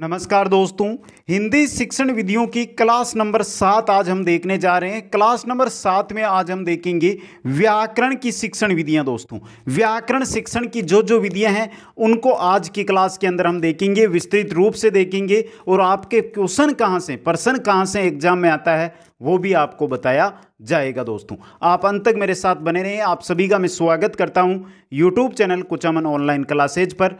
नमस्कार दोस्तों हिंदी शिक्षण विधियों की क्लास नंबर सात आज हम देखने जा रहे हैं क्लास नंबर सात में आज हम देखेंगे व्याकरण की शिक्षण विधियां दोस्तों व्याकरण शिक्षण की जो जो विधियां हैं उनको आज की क्लास के अंदर हम देखेंगे विस्तृत रूप से देखेंगे और आपके क्वेश्चन कहाँ से प्रश्न कहाँ से एग्जाम में आता है वो भी आपको बताया जाएगा दोस्तों आप अंत तक मेरे साथ बने रहें आप सभी का मैं स्वागत करता हूँ YouTube channel Kuchaman online classes पर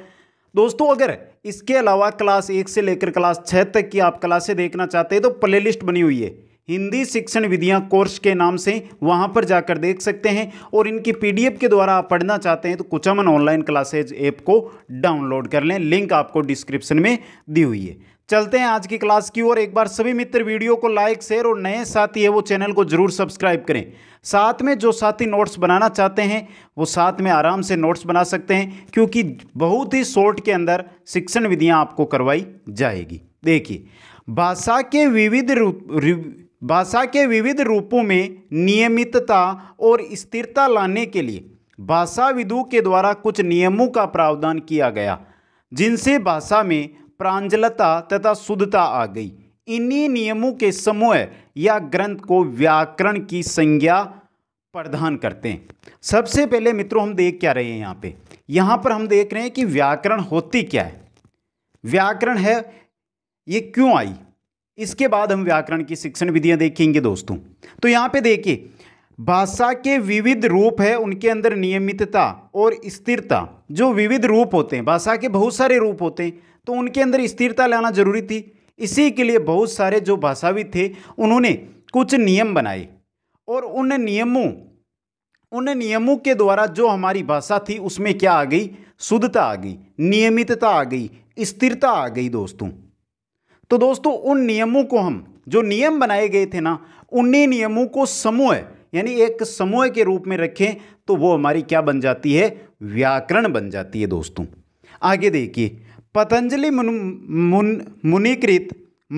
दोस्तों अगर इसके अलावा क्लास एक से लेकर क्लास छः तक की आप क्लासें देखना चाहते हैं तो प्लेलिस्ट बनी हुई है हिंदी शिक्षण विधियां कोर्स के नाम से वहां पर जाकर देख सकते हैं और इनकी पीडीएफ के द्वारा आप पढ़ना चाहते हैं तो कुचामन ऑनलाइन क्लासेज ऐप को डाउनलोड कर लें लिंक आपको डिस्क्रिप्शन में दी हुई है चलते हैं आज की क्लास की ओर एक बार सभी मित्र वीडियो को लाइक शेयर और नए साथी है वो चैनल को जरूर सब्सक्राइब करें साथ में जो साथी नोट्स बनाना चाहते हैं वो साथ में आराम से नोट्स बना सकते हैं क्योंकि बहुत ही शॉर्ट के अंदर शिक्षण विधियाँ आपको करवाई जाएगी देखिए भाषा के विविध रूप भाषा के विविध रूपों में नियमितता और स्थिरता लाने के लिए भाषाविदों के द्वारा कुछ नियमों का प्रावधान किया गया जिनसे भाषा में प्रांजलता तथा शुद्धता आ गई इन्हीं नियमों के समूह या ग्रंथ को व्याकरण की संज्ञा प्रदान करते हैं सबसे पहले मित्रों हम देख क्या रहे हैं यहाँ पे यहाँ पर हम देख रहे हैं कि व्याकरण होती क्या है व्याकरण है ये क्यों आई इसके बाद हम व्याकरण की शिक्षण विधियाँ देखेंगे दोस्तों तो यहाँ पे देखिए भाषा के विविध रूप है उनके अंदर नियमितता और स्थिरता जो विविध रूप होते हैं भाषा के बहुत सारे रूप होते हैं तो उनके अंदर स्थिरता लाना जरूरी थी इसी के लिए बहुत सारे जो भाषाविद थे उन्होंने कुछ नियम बनाए और उन नियमों उन नियमों के द्वारा जो हमारी भाषा थी उसमें क्या आ गई शुद्धता आ गई नियमितता आ गई स्थिरता आ गई दोस्तों तो दोस्तों उन नियमों को हम जो नियम बनाए गए थे ना उन्हीं नियमों को समूह यानी एक समूह के रूप में रखें तो वो हमारी क्या बन जाती है व्याकरण बन जाती है दोस्तों आगे देखिए पतंजलि मुन मुन मुनिकृत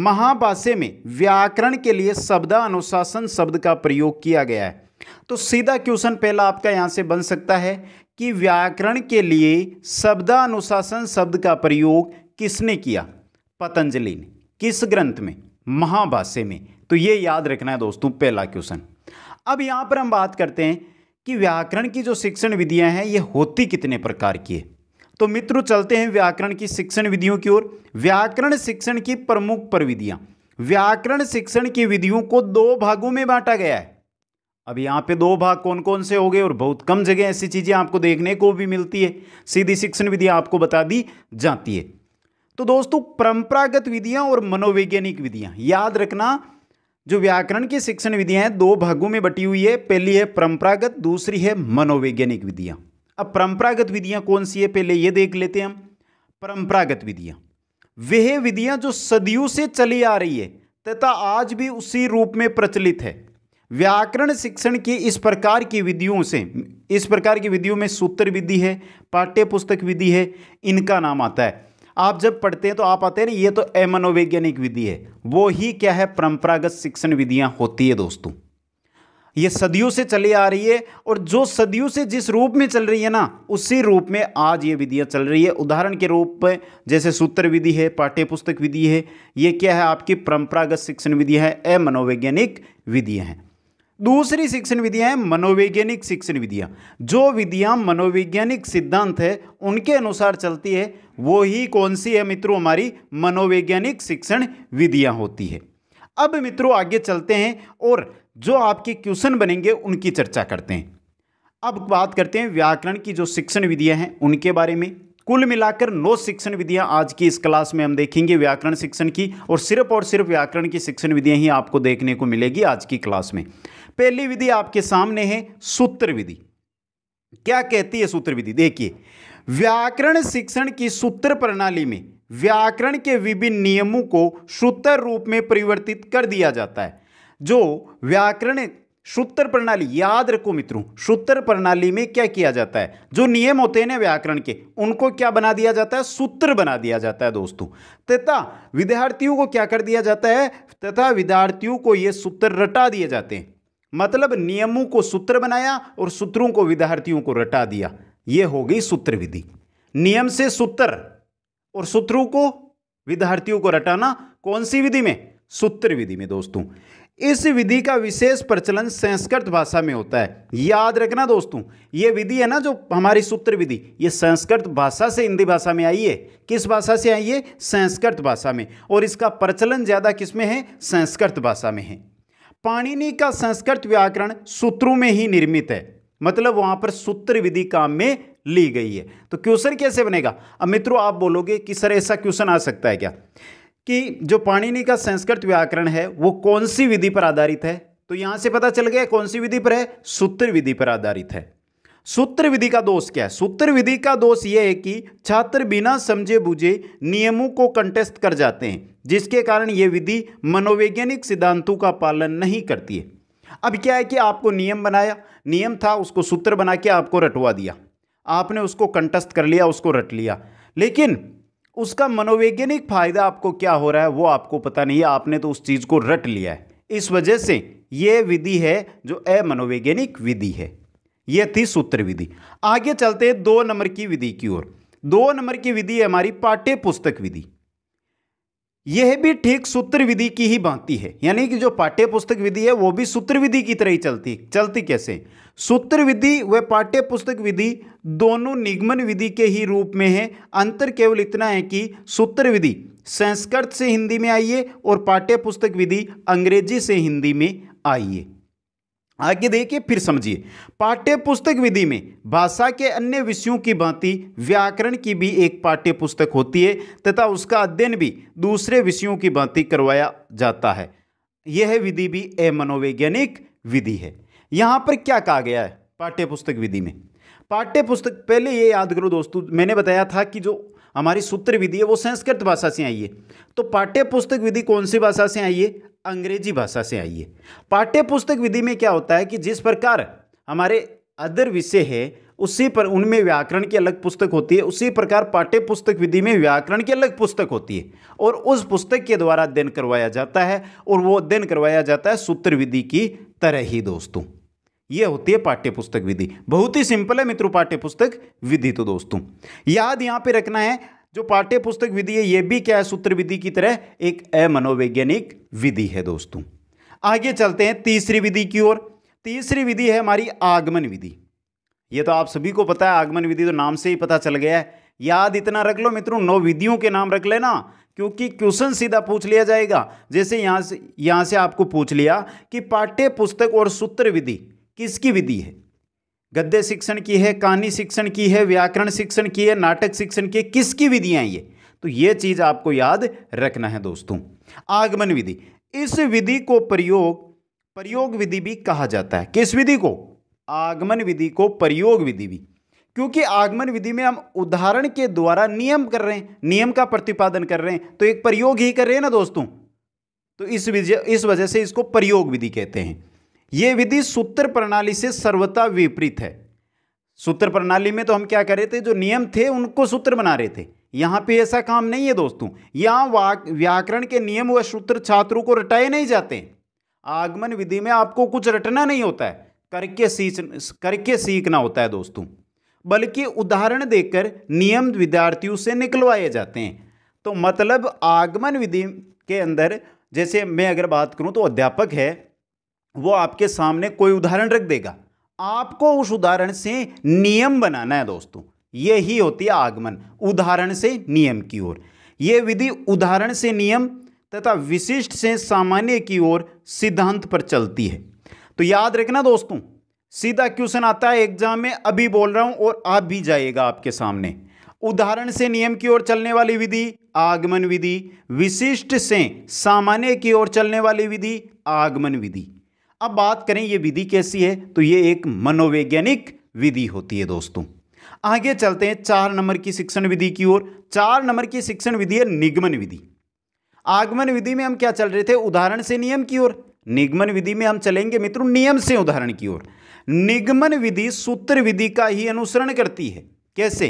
महाभाष्य में व्याकरण के लिए शब्द अनुशासन शब्द का प्रयोग किया गया है तो सीधा क्वेश्चन पहला आपका यहाँ से बन सकता है कि व्याकरण के लिए शब्द अनुशासन शब्द का प्रयोग किसने किया पतंजलि ने किस ग्रंथ में महाभाष्य में तो ये याद रखना है दोस्तों पहला क्वेश्चन अब यहाँ पर हम बात करते हैं कि व्याकरण की जो शिक्षण विधियाँ हैं ये होती कितने प्रकार की है तो मित्रों चलते हैं व्याकरण की शिक्षण विधियों की ओर व्याकरण शिक्षण की प्रमुख प्रविधियां व्याकरण शिक्षण की विधियों को दो भागों में बांटा गया है अब यहाँ पे दो भाग कौन कौन से हो गए और बहुत कम जगह ऐसी चीज़ें आपको देखने को भी मिलती है सीधी शिक्षण विधि आपको बता दी जाती है तो दोस्तों परंपरागत विधियां और मनोवैज्ञानिक विधियां याद रखना जो व्याकरण की शिक्षण विधियां हैं दो भागों में बटी हुई है पहली है परंपरागत दूसरी है मनोवैज्ञानिक विधियां अब परंपरागत विधियां कौन सी है पहले ये देख लेते हैं हम परंपरागत विधियां वह विधियां जो सदियों से चली आ रही है तथा आज भी उसी रूप में प्रचलित है व्याकरण शिक्षण की इस प्रकार की विधियों से इस प्रकार की विधियों में सूत्र विधि है पाठ्य पुस्तक विधि है इनका नाम आता है आप जब पढ़ते हैं तो आप आते हैं ना ये तो अमनोवैज्ञानिक विधि है वो ही क्या है परंपरागत शिक्षण विधियाँ होती है दोस्तों ये सदियों से चली आ रही है और जो सदियों से जिस रूप में चल रही है ना उसी रूप में आज ये विधियाँ चल रही है उदाहरण के रूप में जैसे सूत्र विधि है पाठ्यपुस्तक विधि है ये क्या है आपकी परंपरागत शिक्षण विधि है ए मनोवैज्ञानिक विधियाँ हैं दूसरी शिक्षण विधियाँ हैं मनोवैज्ञानिक शिक्षण विधियाँ जो विधियाँ मनोवैज्ञानिक सिद्धांत है उनके अनुसार चलती है वो ही कौन सी है मित्रों हमारी मनोवैज्ञानिक शिक्षण विधियाँ होती है अब मित्रों आगे चलते हैं और जो आपके क्वेश्चन बनेंगे उनकी चर्चा करते हैं अब बात करते हैं व्याकरण की जो शिक्षण विधियाँ हैं उनके बारे में कुल मिलाकर नौ शिक्षण विधियाँ आज की इस क्लास में हम देखेंगे व्याकरण शिक्षण की और सिर्फ और सिर्फ व्याकरण की शिक्षण विधियाँ ही आपको देखने को मिलेगी आज की क्लास में पहली विधि आपके सामने है सूत्र विधि क्या कहती है सूत्र विधि देखिए व्याकरण शिक्षण की सूत्र प्रणाली में व्याकरण के विभिन्न नियमों को सूत्र रूप में परिवर्तित कर दिया जाता है जो व्याकरण सूत्र प्रणाली याद रखो मित्रों सूत्र प्रणाली में क्या किया जाता है जो नियम होते हैं ना व्याकरण के उनको क्या बना दिया जाता है सूत्र बना दिया जाता है दोस्तों तथा विद्यार्थियों को क्या कर दिया जाता है तथा विद्यार्थियों को ये सूत्र रटा दिए जाते हैं मतलब नियमों को सूत्र बनाया और सूत्रों को विद्यार्थियों को रटा दिया ये हो गई सूत्र विधि नियम से सूत्र और सूत्रों को विद्यार्थियों को रटाना कौन सी विधि में सूत्र विधि में दोस्तों इस विधि का विशेष प्रचलन संस्कृत भाषा में होता है याद रखना दोस्तों ये विधि है ना जो हमारी सूत्र विधि ये संस्कृत भाषा से हिंदी भाषा में आई है किस भाषा से आई है संस्कृत भाषा में और इसका प्रचलन ज़्यादा किस में है संस्कृत भाषा में है पाणिनि का संस्कृत व्याकरण सूत्रों में ही निर्मित है मतलब वहाँ पर सूत्र विधि काम में ली गई है तो क्वेश्चन कैसे बनेगा अब मित्रों आप बोलोगे कि सर ऐसा क्वेश्चन आ सकता है क्या कि जो पाणिनि का संस्कृत व्याकरण है वो कौन सी विधि पर आधारित है तो यहाँ से पता चल गया कौन सी विधि पर है सूत्र विधि पर आधारित है सूत्र विधि का दोष क्या है सूत्र विधि का दोष यह है कि छात्र बिना समझे बूझे नियमों को कंटेस्ट कर जाते हैं जिसके कारण यह विधि मनोवैज्ञानिक सिद्धांतों का पालन नहीं करती है अब क्या है कि आपको नियम बनाया नियम था उसको सूत्र बना के आपको रटवा दिया आपने उसको कंटेस्ट कर लिया उसको रट लिया लेकिन उसका मनोवैज्ञानिक फायदा आपको क्या हो रहा है वो आपको पता नहीं है आपने तो उस चीज़ को रट लिया है इस वजह से ये विधि है जो अमनोवैज्ञानिक विधि है ये थी सूत्र विधि आगे चलते हैं दो नंबर की विधि की ओर दो नंबर की विधि है हमारी पाठ्य पुस्तक विधि यह भी ठीक सूत्र विधि की ही भांति है यानी कि जो पाठ्य पुस्तक विधि है वो भी सूत्र विधि की तरह ही चलती चलती कैसे सूत्र विधि व पाठ्य पुस्तक विधि दोनों निगमन विधि के ही रूप में है अंतर केवल इतना है कि सूत्र विधि संस्कृत से हिंदी में आइए और पाठ्य पुस्तक विधि अंग्रेजी से हिंदी में आइए आगे देखिए फिर समझिए पाठ्य पुस्तक विधि में भाषा के अन्य विषयों की भांति व्याकरण की भी एक पाठ्य पुस्तक होती है तथा उसका अध्ययन भी दूसरे विषयों की भांति करवाया जाता है यह विधि भी अमनोवैज्ञानिक विधि है यहां पर क्या कहा गया है पाठ्य पुस्तक विधि में पाठ्य पुस्तक पहले ये याद करो दोस्तों मैंने बताया था कि जो हमारी सूत्र विधि है वो संस्कृत भाषा से आई है तो पाठ्य पुस्तक विधि कौन सी भाषा से आई है अंग्रेजी भाषा से आई है पाठ्य पुस्तक विधि में क्या होता है कि जिस प्रकार हमारे अदर विषय है उसी पर उनमें व्याकरण की अलग पुस्तक होती है उसी प्रकार पाठ्य पुस्तक विधि में व्याकरण की अलग पुस्तक होती है और उस पुस्तक के द्वारा अध्ययन करवाया जाता है और वो अध्ययन करवाया जाता है सूत्र विधि की तरह ही दोस्तों ये होती है पाठ्य पुस्तक विधि बहुत ही सिंपल है मित्रों पाठ्य पुस्तक विधि तो दोस्तों याद यहां पे रखना है जो पाठ्य पुस्तक विधि है ये भी क्या है सूत्र विधि की तरह एक अमनोवैज्ञानिक विधि है दोस्तों आगे चलते हैं तीसरी विधि की ओर तीसरी विधि है हमारी आगमन विधि ये तो आप सभी को पता है आगमन विधि तो नाम से ही पता चल गया है याद इतना रख लो मित्रों नौ विधियों के नाम रख लेना क्योंकि क्वेश्चन सीधा पूछ लिया जाएगा जैसे यहां से यहां से आपको पूछ लिया कि पाठ्य पुस्तक और सूत्र विधि किसकी विधि है गद्य शिक्षण की है कहानी शिक्षण की है व्याकरण शिक्षण की है नाटक शिक्षण की है किसकी विधियाँ ये तो ये चीज़ आपको याद रखना है दोस्तों आगमन विधि इस विधि को प्रयोग प्रयोग विधि भी कहा जाता है किस विधि को आगमन विधि को प्रयोग विधि भी क्योंकि आगमन विधि में हम उदाहरण के द्वारा नियम कर रहे हैं नियम का प्रतिपादन कर रहे हैं तो एक प्रयोग ही कर रहे हैं ना दोस्तों तो इस विजय इस वजह से इसको प्रयोग विधि कहते हैं यह विधि सूत्र प्रणाली से सर्वथा विपरीत है सूत्र प्रणाली में तो हम क्या कर रहे थे जो नियम थे उनको सूत्र बना रहे थे यहाँ पे ऐसा काम नहीं है दोस्तों यहाँ व्याकरण के नियम व सूत्र छात्रों को रटाए नहीं जाते आगमन विधि में आपको कुछ रटना नहीं होता है करके सीख करके सीखना होता है दोस्तों बल्कि उदाहरण देकर नियम विद्यार्थियों से निकलवाए जाते हैं तो मतलब आगमन विधि के अंदर जैसे मैं अगर बात करूं तो अध्यापक है वो आपके सामने कोई उदाहरण रख देगा आपको उस उदाहरण से नियम बनाना है दोस्तों ये ही होती है आगमन उदाहरण से नियम की ओर यह विधि उदाहरण से नियम तथा विशिष्ट से सामान्य की ओर सिद्धांत पर चलती है तो याद रखना दोस्तों सीधा क्वेश्चन आता है एग्जाम में अभी बोल रहा हूं और आप भी जाइएगा आपके सामने उदाहरण से नियम की ओर चलने वाली विधि आगमन विधि विशिष्ट से सामान्य की ओर चलने वाली विधि आगमन विधि अब बात करें ये विधि कैसी है तो ये एक मनोवैज्ञानिक विधि होती है दोस्तों आगे चलते हैं चार नंबर की शिक्षण विधि की ओर चार नंबर की शिक्षण विधि है निगमन विधि आगमन विधि में हम क्या चल रहे थे उदाहरण से नियम की ओर निगमन विधि में हम चलेंगे मित्रों नियम से उदाहरण की ओर निगमन विधि सूत्र विधि का ही अनुसरण करती है कैसे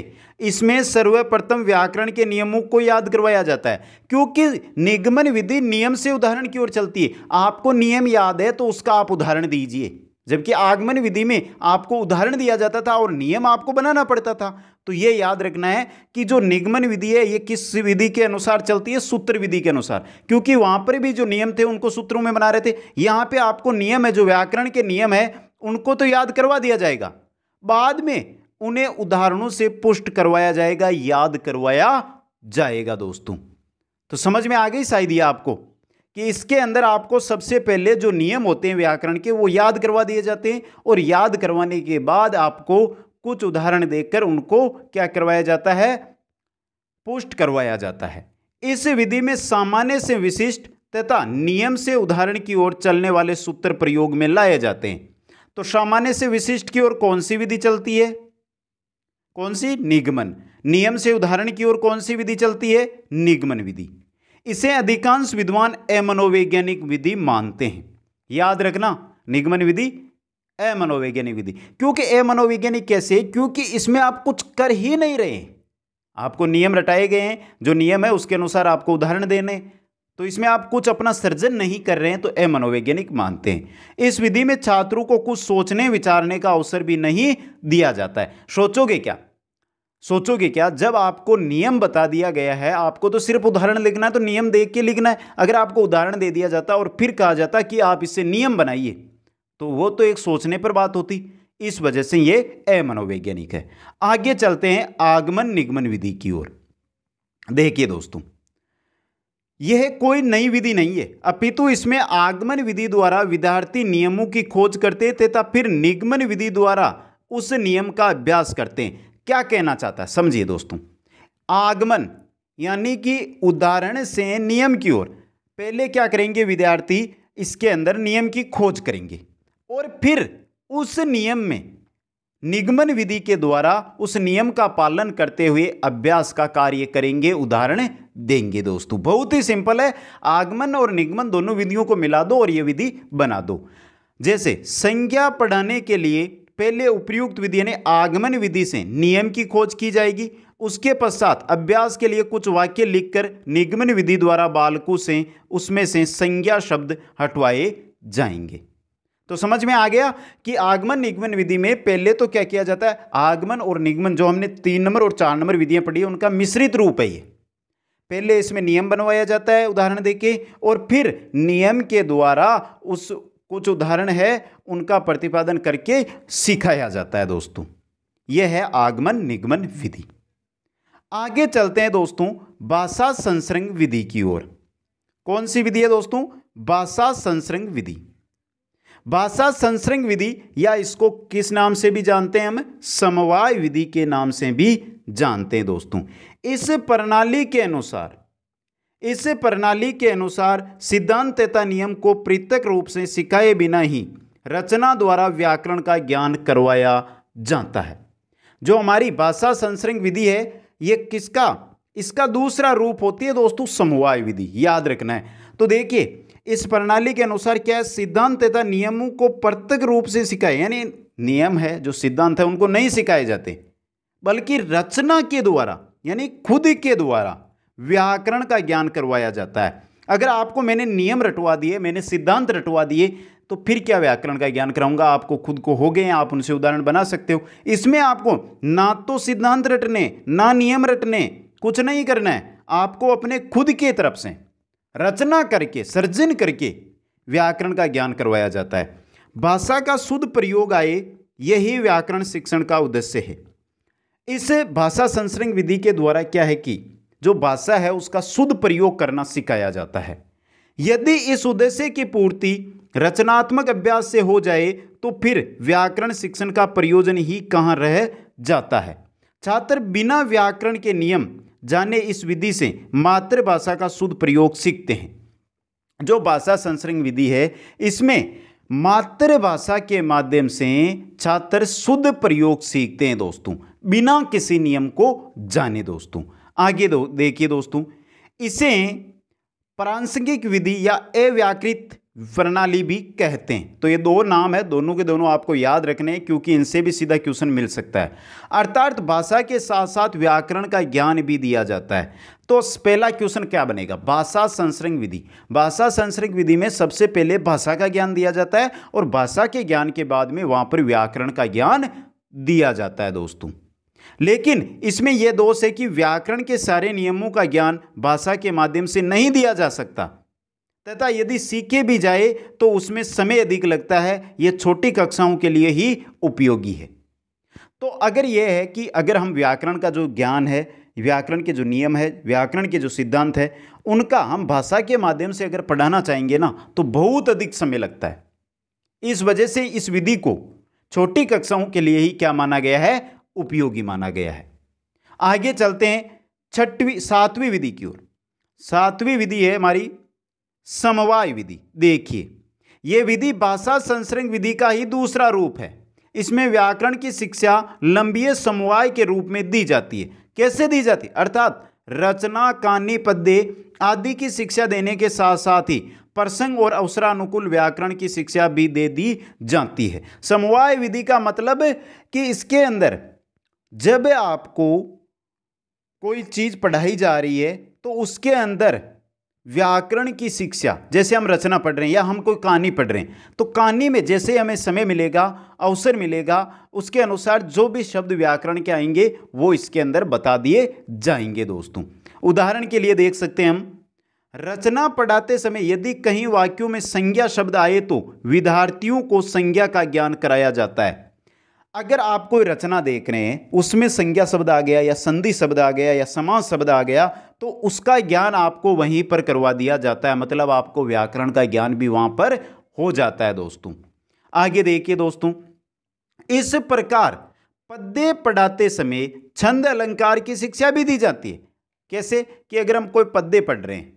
इसमें सर्वप्रथम व्याकरण के नियमों को याद करवाया जाता है क्योंकि निगमन विधि नियम से उदाहरण की ओर चलती है आपको नियम याद है तो उसका आप उदाहरण दीजिए जबकि आगमन विधि में आपको उदाहरण दिया जाता था और नियम आपको बनाना पड़ता था तो ये याद रखना है कि जो निगमन विधि है ये किस विधि के अनुसार चलती है सूत्र विधि के अनुसार क्योंकि वहां पर भी जो नियम थे उनको सूत्रों में बना रहे थे यहाँ पे आपको नियम है जो व्याकरण के नियम है उनको तो याद करवा दिया जाएगा बाद में उन्हें उदाहरणों से पुष्ट करवाया जाएगा याद करवाया जाएगा दोस्तों तो समझ में आ गई शायद ये आपको कि इसके अंदर आपको सबसे पहले जो नियम होते हैं व्याकरण के वो याद करवा दिए जाते हैं और याद करवाने के बाद आपको कुछ उदाहरण देकर उनको क्या करवाया जाता है पुष्ट करवाया जाता है इस विधि में सामान्य से विशिष्ट तथा नियम से उदाहरण की ओर चलने वाले सूत्र प्रयोग में लाए जाते हैं तो सामान्य से विशिष्ट की ओर कौन सी विधि चलती है कौन सी निगमन नियम से उदाहरण की ओर कौन सी विधि चलती है निगमन विधि इसे अधिकांश विद्वान अमनोवैज्ञानिक विधि मानते हैं याद रखना निगमन विधि अमनोवैज्ञानिक विधि क्योंकि अमनोवैज्ञानिक कैसे क्योंकि इसमें आप कुछ कर ही नहीं रहे आपको नियम रटाए गए हैं जो नियम है उसके अनुसार आपको उदाहरण देने तो इसमें आप कुछ अपना सृजन नहीं कर रहे हैं तो अमनोवैज्ञानिक मानते हैं इस विधि में छात्रों को कुछ सोचने विचारने का अवसर भी नहीं दिया जाता है सोचोगे क्या सोचोगे क्या जब आपको नियम बता दिया गया है आपको तो सिर्फ उदाहरण लिखना है तो नियम देख के लिखना है अगर आपको उदाहरण दे दिया जाता और फिर कहा जाता कि आप इससे नियम बनाइए तो वो तो एक सोचने पर बात होती इस वजह से ये अमनोवैज्ञानिक है आगे चलते हैं आगमन निगमन विधि की ओर देखिए दोस्तों यह कोई नई विधि नहीं है अपितु इसमें आगमन विधि द्वारा विद्यार्थी नियमों की खोज करते तथा फिर निगमन विधि द्वारा उस नियम का अभ्यास करते हैं क्या कहना चाहता है समझिए दोस्तों आगमन यानी कि उदाहरण से नियम की ओर पहले क्या करेंगे विद्यार्थी इसके अंदर नियम की खोज करेंगे और फिर उस नियम में निगमन विधि के द्वारा उस नियम का पालन करते हुए अभ्यास का कार्य करेंगे उदाहरण देंगे दोस्तों बहुत ही सिंपल है आगमन और निगमन दोनों विधियों को मिला दो और ये विधि बना दो जैसे संज्ञा पढ़ाने के लिए पहले उपयुक्त विधि यानी आगमन विधि से नियम की खोज की जाएगी उसके पश्चात अभ्यास के लिए कुछ वाक्य लिखकर निगमन विधि द्वारा बालकों से उसमें से संज्ञा शब्द हटवाए जाएंगे तो समझ में आ गया कि आगमन निगमन विधि में पहले तो क्या किया जाता है आगमन और निगमन जो हमने तीन नंबर और चार नंबर विधियां पढ़ी उनका मिश्रित रूप है ये पहले इसमें नियम बनवाया जाता है उदाहरण देके और फिर नियम के द्वारा उस कुछ उदाहरण है उनका प्रतिपादन करके सिखाया जाता है दोस्तों यह है आगमन निगमन विधि आगे चलते हैं दोस्तों भाषा संसरंग विधि की ओर कौन सी विधि है दोस्तों भाषा संसरंग विधि भाषा संसर्ग विधि या इसको किस नाम से भी जानते हैं हम समवाय विधि के नाम से भी जानते हैं दोस्तों इस प्रणाली के अनुसार इस प्रणाली के अनुसार सिद्धांत तथा नियम को पृथक रूप से सिखाए बिना ही रचना द्वारा व्याकरण का ज्ञान करवाया जाता है जो हमारी भाषा संसर्ग विधि है यह किसका इसका दूसरा रूप होती है दोस्तों समवाय विधि याद रखना है तो देखिए इस प्रणाली के अनुसार क्या है सिद्धांत तथा नियमों को प्रत्यक रूप से सिखाए यानी नियम है जो सिद्धांत है उनको नहीं सिखाए जाते बल्कि रचना के द्वारा यानी खुद के द्वारा व्याकरण का ज्ञान करवाया जाता है अगर आपको मैंने नियम रटवा दिए मैंने सिद्धांत रटवा दिए तो फिर क्या व्याकरण का ज्ञान कराऊंगा आपको खुद को हो गए आप उनसे उदाहरण बना सकते हो इसमें आपको ना तो सिद्धांत रटने ना नियम रटने कुछ नहीं करना है आपको अपने खुद के तरफ से रचना करके सृजन करके व्याकरण का ज्ञान करवाया जाता है भाषा का शुद्ध प्रयोग आए यही व्याकरण शिक्षण का उद्देश्य है इस भाषा संसरण विधि के द्वारा क्या है कि जो भाषा है उसका शुद्ध प्रयोग करना सिखाया जाता है यदि इस उद्देश्य की पूर्ति रचनात्मक अभ्यास से हो जाए तो फिर व्याकरण शिक्षण का प्रयोजन ही कहाँ रह जाता है छात्र बिना व्याकरण के नियम जाने इस विधि से मातृभाषा का शुद्ध प्रयोग सीखते हैं जो भाषा संसरण विधि है इसमें मातृभाषा के माध्यम से छात्र शुद्ध प्रयोग सीखते हैं दोस्तों बिना किसी नियम को जाने दोस्तों आगे दो देखिए दोस्तों इसे प्रांसंगिक विधि या अव्याकृत प्रणाली भी कहते हैं तो ये दो नाम है दोनों के दोनों आपको याद रखने हैं क्योंकि इनसे भी सीधा क्वेश्चन मिल सकता है अर्थात भाषा के साथ साथ व्याकरण का ज्ञान भी दिया जाता है तो पहला क्वेश्चन क्या बनेगा भाषा संसर्ग विधि भाषा संसर्ग विधि में सबसे पहले भाषा का ज्ञान दिया जाता है और भाषा के ज्ञान के बाद में वहाँ पर व्याकरण का ज्ञान दिया जाता है दोस्तों लेकिन इसमें यह दोष है कि व्याकरण के सारे नियमों का ज्ञान भाषा के माध्यम से नहीं दिया जा सकता तथा यदि सीखे भी जाए तो उसमें समय अधिक लगता है ये छोटी कक्षाओं के लिए ही उपयोगी है तो अगर यह है कि अगर हम व्याकरण का जो ज्ञान है व्याकरण के जो नियम है व्याकरण के जो सिद्धांत है उनका हम भाषा के माध्यम से अगर पढ़ाना चाहेंगे ना तो बहुत अधिक समय लगता है इस वजह से इस विधि को छोटी कक्षाओं के लिए ही क्या माना गया है उपयोगी माना गया है आगे चलते हैं छठवीं सातवीं विधि की ओर सातवीं विधि है हमारी समवाय विधि देखिए यह विधि भाषा संसर्ग विधि का ही दूसरा रूप है इसमें व्याकरण की शिक्षा लंबीय समवाय के रूप में दी जाती है कैसे दी जाती है अर्थात रचना कानी पद्य आदि की शिक्षा देने के साथ साथ ही प्रसंग और अवसरानुकूल व्याकरण की शिक्षा भी दे दी जाती है समवाय विधि का मतलब कि इसके अंदर जब आपको कोई चीज़ पढ़ाई जा रही है तो उसके अंदर व्याकरण की शिक्षा जैसे हम रचना पढ़ रहे हैं या हम कोई कहानी पढ़ रहे हैं तो कहानी में जैसे हमें समय मिलेगा अवसर मिलेगा उसके अनुसार जो भी शब्द व्याकरण के आएंगे वो इसके अंदर बता दिए जाएंगे दोस्तों उदाहरण के लिए देख सकते हैं हम रचना पढ़ाते समय यदि कहीं वाक्यों में संज्ञा शब्द आए तो विद्यार्थियों को संज्ञा का ज्ञान कराया जाता है अगर आप कोई रचना देख रहे हैं उसमें संज्ञा शब्द आ गया या संधि शब्द आ गया या समास शब्द आ गया तो उसका ज्ञान आपको वहीं पर करवा दिया जाता है मतलब आपको व्याकरण का ज्ञान भी वहाँ पर हो जाता है दोस्तों आगे देखिए दोस्तों इस प्रकार पद्य पढ़ाते समय छंद अलंकार की शिक्षा भी दी जाती है कैसे कि अगर हम कोई पद्य पढ़ रहे हैं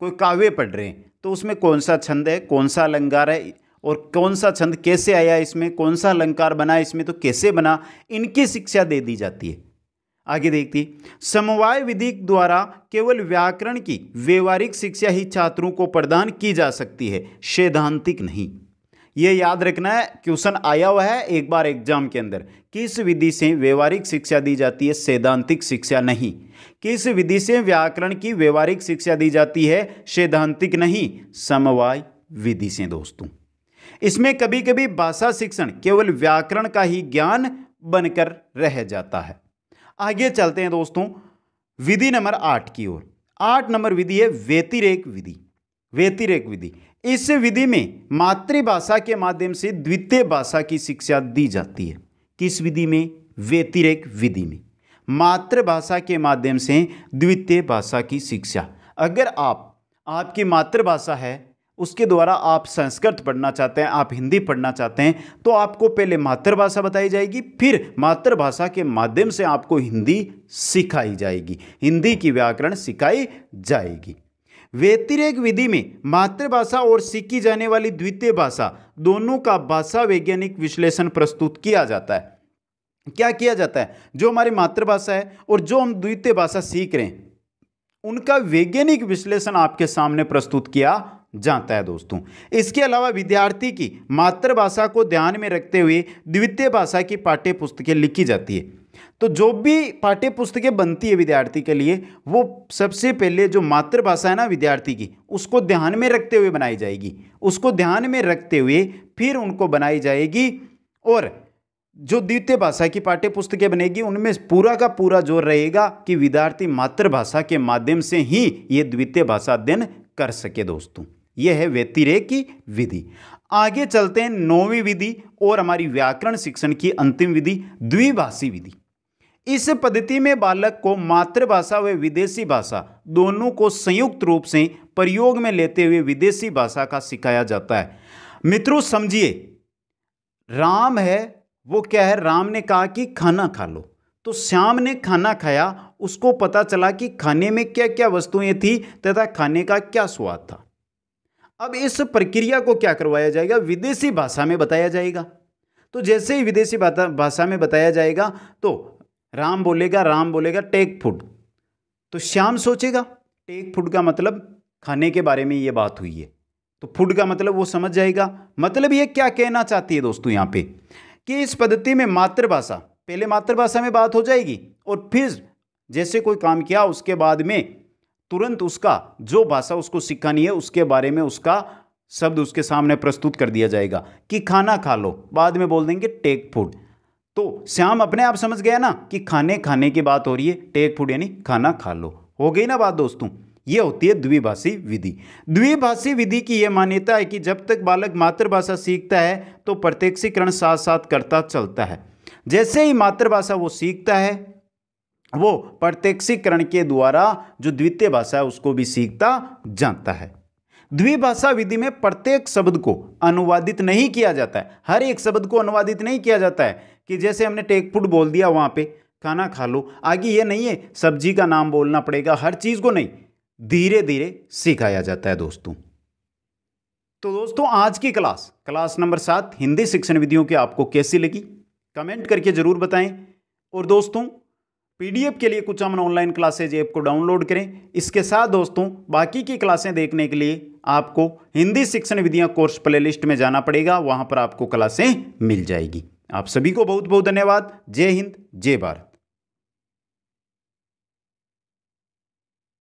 कोई काव्य पढ़ रहे हैं तो उसमें कौन सा छंद है कौन सा अलंकार है और कौन सा छंद कैसे आया इसमें कौन सा अलंकार बना इसमें तो कैसे बना इनकी शिक्षा दे दी जाती है आगे देखती समवाय विधि द्वारा केवल व्याकरण की व्यवहारिक शिक्षा ही छात्रों को प्रदान की जा सकती है सैद्धांतिक नहीं यह याद रखना है क्वेश्चन आया हुआ है एक बार एग्जाम के अंदर किस विधि से व्यवहारिक शिक्षा दी जाती है सैद्धांतिक शिक्षा नहीं किस विधि से व्याकरण की व्यवहारिक शिक्षा दी जाती है सैद्धांतिक नहीं समवाय विधि से दोस्तों इसमें कभी कभी भाषा शिक्षण केवल व्याकरण का ही ज्ञान बनकर रह जाता है आगे चलते हैं दोस्तों विधि नंबर आठ की ओर आठ नंबर विधि है व्यतिरेक विधि व्यतिरेक विधि इस विधि में मातृभाषा के माध्यम से द्वितीय भाषा की शिक्षा दी जाती है किस विधि में व्यतिरेक विधि में मातृभाषा के माध्यम से द्वितीय भाषा की शिक्षा अगर आप आपकी मातृभाषा है उसके द्वारा आप संस्कृत पढ़ना चाहते हैं आप हिंदी पढ़ना चाहते हैं तो आपको पहले मातृभाषा बताई जाएगी फिर मातृभाषा के माध्यम से आपको हिंदी सिखाई जाएगी हिंदी की व्याकरण सिखाई जाएगी व्यतिरेक विधि में मातृभाषा और सीखी जाने वाली द्वितीय भाषा दोनों का भाषा वैज्ञानिक विश्लेषण प्रस्तुत किया जाता है क्या किया जाता है जो हमारी मातृभाषा है और जो हम द्वितीय भाषा सीख रहे हैं उनका वैज्ञानिक विश्लेषण आपके सामने प्रस्तुत किया जाता है दोस्तों इसके अलावा विद्यार्थी की मातृभाषा को ध्यान में रखते हुए द्वितीय भाषा की पाठ्य पुस्तकें लिखी जाती है तो जो भी पाठ्य पुस्तकें बनती है विद्यार्थी के लिए वो सबसे पहले जो मातृभाषा है ना विद्यार्थी की उसको ध्यान में रखते हुए बनाई जाएगी उसको ध्यान में रखते हुए फिर उनको बनाई जाएगी और जो द्वितीय भाषा की पाठ्य पुस्तकें बनेगी उनमें पूरा का पूरा जोर रहेगा कि विद्यार्थी मातृभाषा के माध्यम से ही ये द्वितीय भाषा अध्ययन कर सके दोस्तों यह है व्यतिरेक की विधि आगे चलते हैं नौवीं विधि और हमारी व्याकरण शिक्षण की अंतिम विधि द्विभाषी विधि इस पद्धति में बालक को मातृभाषा व विदेशी भाषा दोनों को संयुक्त रूप से प्रयोग में लेते हुए विदेशी भाषा का सिखाया जाता है मित्रों समझिए राम है वो क्या है राम ने कहा कि खाना खा लो तो श्याम ने खाना खाया उसको पता चला कि खाने में क्या क्या वस्तुएं थी तथा खाने का क्या स्वाद था अब इस प्रक्रिया को क्या करवाया जाएगा विदेशी भाषा में बताया जाएगा तो जैसे ही विदेशी भाषा में बताया जाएगा तो राम बोलेगा राम बोलेगा टेक फूड तो श्याम सोचेगा टेक फूड का मतलब खाने के बारे में ये बात हुई है तो फूड का मतलब वो समझ जाएगा मतलब ये क्या कहना चाहती है दोस्तों यहाँ पे कि इस पद्धति में मातृभाषा पहले मातृभाषा में बात हो जाएगी और फिर जैसे कोई काम किया उसके बाद में तुरंत उसका जो भाषा उसको सिखानी है उसके बारे में उसका शब्द उसके सामने प्रस्तुत कर दिया जाएगा कि खाना खा लो बाद में बोल देंगे टेक फूड तो श्याम अपने आप समझ गया ना कि खाने खाने की बात हो रही है टेक फूड यानी खाना खा लो हो गई ना बात दोस्तों ये होती है द्विभाषी विधि द्विभाषी विधि की यह मान्यता है कि जब तक बालक मातृभाषा सीखता है तो प्रत्यक्षीकरण साथ साथ करता चलता है जैसे ही मातृभाषा वो सीखता है वो प्रत्यक्षीकरण के द्वारा जो द्वितीय भाषा है उसको भी सीखता जानता है द्विभाषा विधि में प्रत्येक शब्द को अनुवादित नहीं किया जाता है हर एक शब्द को अनुवादित नहीं किया जाता है कि जैसे हमने टेक फूड बोल दिया वहाँ पे खाना खा लो आगे ये नहीं है सब्जी का नाम बोलना पड़ेगा हर चीज़ को नहीं धीरे धीरे सिखाया जाता है दोस्तों तो दोस्तों आज की क्लास क्लास नंबर सात हिंदी शिक्षण विधियों की आपको कैसी लगी कमेंट करके ज़रूर बताएं और दोस्तों पीडीएफ के लिए कुछ अमन ऑनलाइन क्लासेज ऐप को डाउनलोड करें इसके साथ दोस्तों बाकी की क्लासें देखने के लिए आपको हिंदी शिक्षण विधियां कोर्स प्लेलिस्ट में जाना पड़ेगा वहां पर आपको क्लासें मिल जाएगी आप सभी को बहुत बहुत धन्यवाद जय हिंद जय भारत